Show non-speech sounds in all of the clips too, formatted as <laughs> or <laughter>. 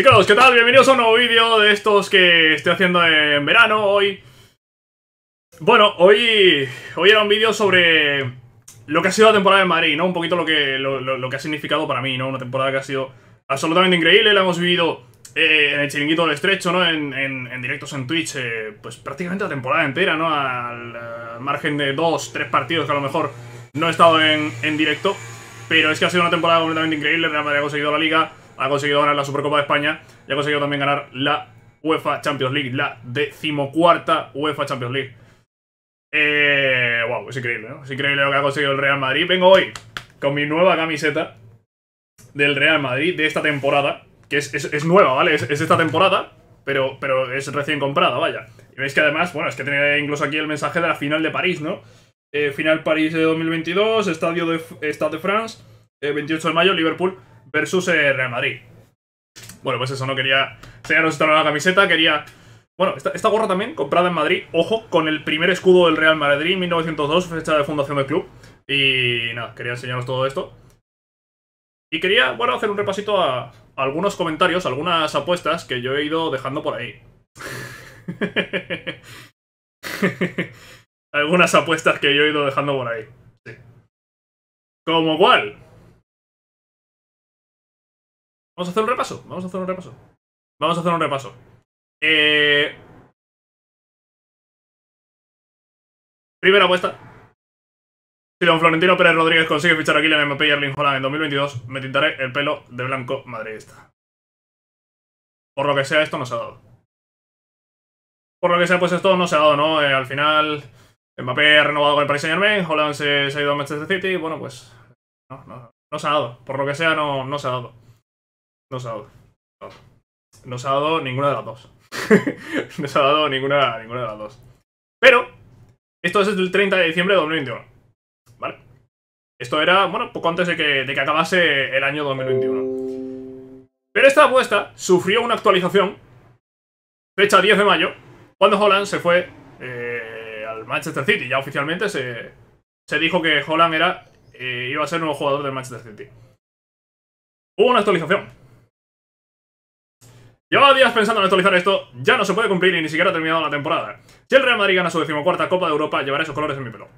Chicos, ¿qué tal? Bienvenidos a un nuevo vídeo de estos que estoy haciendo en verano hoy Bueno, hoy, hoy era un vídeo sobre lo que ha sido la temporada de Madrid, ¿no? Un poquito lo que, lo, que ha significado para mí, ¿no? Una temporada que ha sido absolutamente increíble, la hemos vivido eh, en el chiringuito del estrecho, ¿no? En, directos en Twitch, eh, pues prácticamente la temporada entera, ¿no? Al, margen de dos, tres partidos que a lo mejor no he estado en, en directo Pero es que ha sido una temporada completamente increíble, Real Madrid ha conseguido la liga ha conseguido ganar la Supercopa de España y ha conseguido también ganar la UEFA Champions League, la decimocuarta UEFA Champions League. wow, eh, es increíble, ¿no? Es increíble lo que ha conseguido el Real Madrid. Vengo hoy con mi nueva camiseta del Real Madrid de esta temporada, que es, nueva, ¿vale? Es, esta temporada, pero, pero es recién comprada, vaya. Y veis que además, bueno, es que tiene incluso aquí el mensaje de la final de París, ¿no? Eh, final París de 2022, Estadio de, Stade de France, 28 eh, de mayo, Liverpool versus eh, Real Madrid. Bueno, pues eso, no quería enseñaros esta nueva camiseta, quería... Bueno, esta, gorra también, comprada en Madrid, ojo, con el primer escudo del Real Madrid, 1902, fecha de fundación del club. Y nada, quería enseñaros todo esto. Y quería, bueno, hacer un repasito a, algunos comentarios, algunas apuestas que yo he ido dejando por ahí. <laughs> algunas apuestas que yo he ido dejando por ahí. Sí. ¿Como cual Vamos a hacer un repaso, vamos a hacer un repaso. Vamos a hacer un repaso. Eh... Primera apuesta. Si don Florentino Pérez Rodríguez consigue fichar a Kylian Mbappé y Erling Holland en 2022, me tintaré el pelo de blanco madridista. Por lo que sea, esto no se ha dado. Por lo que sea, pues esto no se ha dado, ¿no? Eh, al final, Mbappé ha renovado con el Paris Saint-Germain, Holland se, ha ido a Manchester City, bueno, pues... No, no, se ha dado. Por lo que sea, no se ha dado se ha dado. No. se ha dado ninguna de las dos. <laughs> No se ha dado ninguna, ninguna de las dos. Pero, esto es el 30 de diciembre de 2021. ¿Vale? Esto era, bueno, poco antes de que, acabase el año 2021. Pero esta apuesta sufrió una actualización, fecha 10 de mayo, cuando Holland se fue eh, al Manchester City. Ya oficialmente se, se dijo que Holland era, eh, iba a ser nuevo jugador del Manchester City. Hubo una actualización, Llevaba días pensando en actualizar esto, ya no se puede cumplir y ni siquiera ha terminado la temporada. Si el Real Madrid gana su decimocuarta Copa de Europa, llevaré esos colores en mi pelo.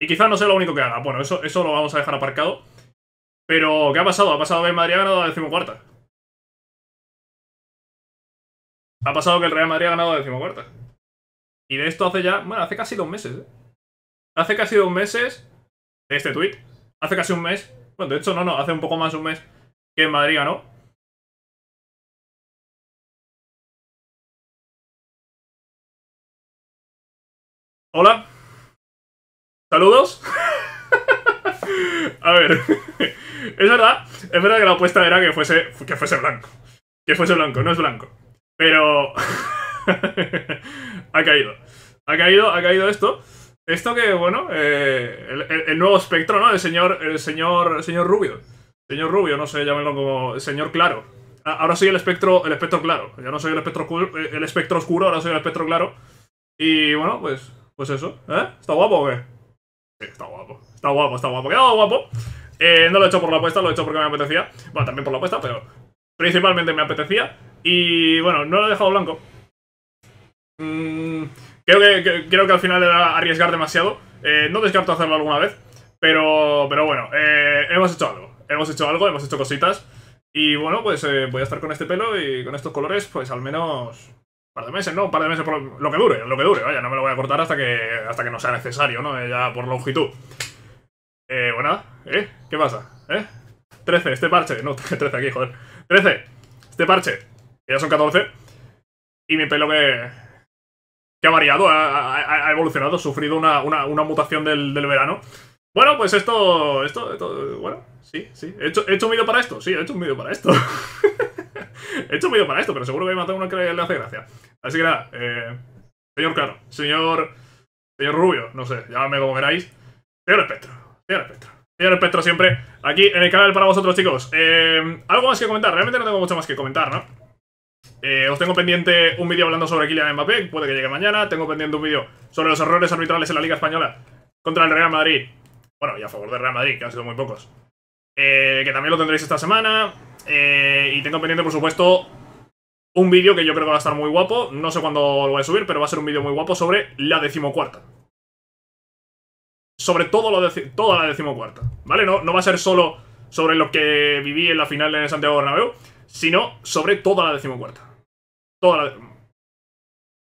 Y quizás no sea lo único que haga. Bueno, eso, eso lo vamos a dejar aparcado. Pero, ¿qué ha pasado? Ha pasado que el Madrid ha ganado la decimocuarta. Ha pasado que el Real Madrid ha ganado la decimocuarta. Y de esto hace ya... Bueno, hace casi dos meses, ¿eh? Hace casi dos meses de este tuit. Hace casi un mes. Bueno, de hecho, no, no. Hace un poco más de un mes que el Madrid ganó Hola. Saludos. <laughs> a ver. <laughs> es verdad. Es verdad que la apuesta era que fuese, que fuese blanco. Que fuese blanco, no es blanco. Pero... <laughs> ha caído. Ha caído, ha caído esto. Esto que, bueno, eh, el, nuevo espectro, ¿no? El señor, el señor, el señor rubio. Señor rubio, no sé, llámenlo como señor claro. Ah, ahora soy el espectro, el espectro claro. Ya no soy el espectro, el espectro oscuro, ahora soy el espectro claro. Y bueno, pues pues eso, ¿eh? ¿Está guapo o qué? Sí, está guapo. Está guapo, está guapo. quedaba guapo. Eh, no lo he hecho por la apuesta, lo he hecho porque me apetecía. Bueno, también por la apuesta, pero principalmente me apetecía. Y bueno, no lo he dejado blanco. Mm, creo, que, que al final era arriesgar demasiado. Eh, no descarto hacerlo alguna vez. Pero, pero bueno, eh, hemos hecho algo. Hemos hecho algo, hemos hecho cositas. Y bueno, pues voy a estar con este pelo y con estos colores, pues al menos par de meses, ¿no? Un par de meses, por lo que dure, lo que dure, vaya, no me lo voy a cortar hasta que, hasta que no sea necesario, ¿no? Ya por longitud. Eh, bueno, pues ¿eh? ¿Qué pasa? ¿Eh? 13, este parche, no, 13 <laughs> aquí, joder. 13, este parche, ya son 14. Y mi pelo que, que ha variado, ha, evolucionado, ha sufrido una, mutación del, verano. Bueno, pues esto, esto, bueno, sí, sí. ¿He hecho, he hecho un vídeo para esto? Sí, he hecho un vídeo para esto. <laughs> He hecho un vídeo para esto, pero seguro que he matado uno que le hace gracia. Así que nada, eh, señor Claro, señor, señor Rubio, no sé, llámame como queráis. Señor Espectro, señor Espectro. Señor Espectro siempre aquí en el canal para vosotros, chicos. Eh, algo más que comentar, realmente no tengo mucho más que comentar, ¿no? Eh, os tengo pendiente un vídeo hablando sobre Kylian Mbappé, puede que llegue mañana. Tengo pendiente un vídeo sobre los errores arbitrales en la Liga Española contra el Real Madrid. Bueno, y a favor del Real Madrid, que han sido muy pocos. que también lo tendréis esta semana. Eh, y tengo pendiente, por supuesto, un vídeo que yo creo que va a estar muy guapo. No sé cuándo lo voy a subir, pero va a ser un vídeo muy guapo sobre la decimocuarta. Sobre todo lo toda la decimocuarta, ¿vale? No, no va a ser solo sobre lo que viví en la final en Santiago Bernabéu, sino sobre toda la decimocuarta. Toda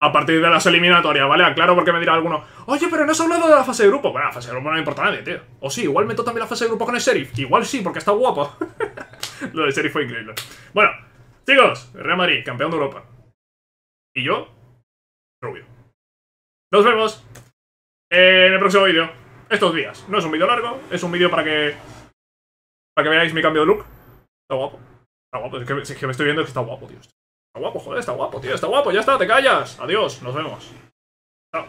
a partir de las eliminatorias, ¿vale? Aclaro porque me dirá alguno, oye, pero no has hablado de la fase de grupo. Bueno, la fase de grupo no importa a nadie, tío. O sí, igual meto también la fase de grupo con el sheriff. Igual sí, porque está guapo. <laughs> <laughs> Lo de serie fue increíble. Bueno, chicos, Real Madrid, campeón de Europa. Y yo, Rubio. Nos vemos en el próximo vídeo. Estos días. No es un vídeo largo, es un vídeo para que. Para que veáis mi cambio de look. Está guapo. Está guapo. Es que, me estoy viendo que está guapo, tío. Está guapo, joder, está guapo, tío. Está guapo, ya está, te callas. Adiós, nos vemos. Chao.